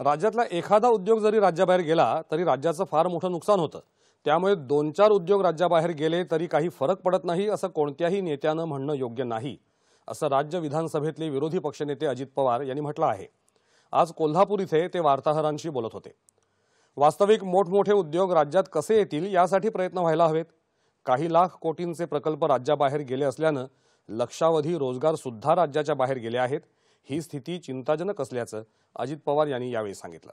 राज्यातला एखादा उद्योग जरी राज्याबाहेर गेला तरी राज्याचं फार मोठं नुकसान होतं त्यामुळे दोन चार उद्योग राज्याबाहेर गेले तरी काही फरक पडत नाही असं कोणत्याही नेत्यानं म्हणणं योग्य नाही असं राज्य विधानसभेतले विरोधी पक्षनेते अजित पवार यांनी म्हटलं आहे आज कोल्हापूर इथे ते वार्ताहरांशी बोलत होते वास्तविक मोठमोठे उद्योग राज्यात कसे येतील यासाठी प्रयत्न व्हायला हवेत काही लाख कोटींचे प्रकल्प राज्याबाहेर गेले असल्यानं लक्षावधी रोजगार सुद्धा राज्याच्या बाहेर गेले आहेत ही स्थिती चिंताजनक असल्याचं अजित पवार यांनी यावेळी सांगितलं